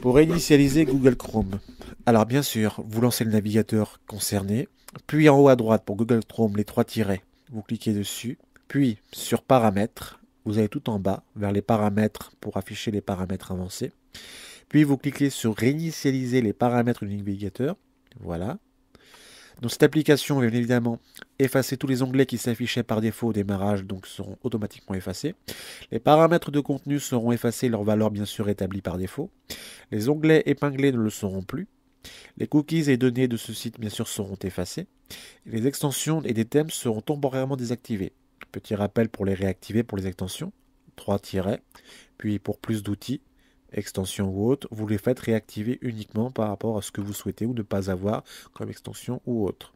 pour réinitialiser Google Chrome. Alors bien sûr, vous lancez le navigateur concerné, puis en haut à droite pour Google Chrome, les trois tirets, vous cliquez dessus, puis sur paramètres, vous allez tout en bas vers les paramètres pour afficher les paramètres avancés, puis vous cliquez sur réinitialiser les paramètres du navigateur, voilà, donc cette application va bien évidemment effacer tous les onglets qui s'affichaient par défaut au démarrage, donc seront automatiquement effacés. Les paramètres de contenu seront effacés, leurs valeurs bien sûr établies par défaut. Les onglets épinglés ne le seront plus. Les cookies et données de ce site bien sûr seront effacés. Les extensions et des thèmes seront temporairement désactivés. Petit rappel pour les réactiver pour les extensions, 3 tirets, puis pour plus d'outils, extension ou autre, vous les faites réactiver uniquement par rapport à ce que vous souhaitez ou ne pas avoir comme extension ou autre.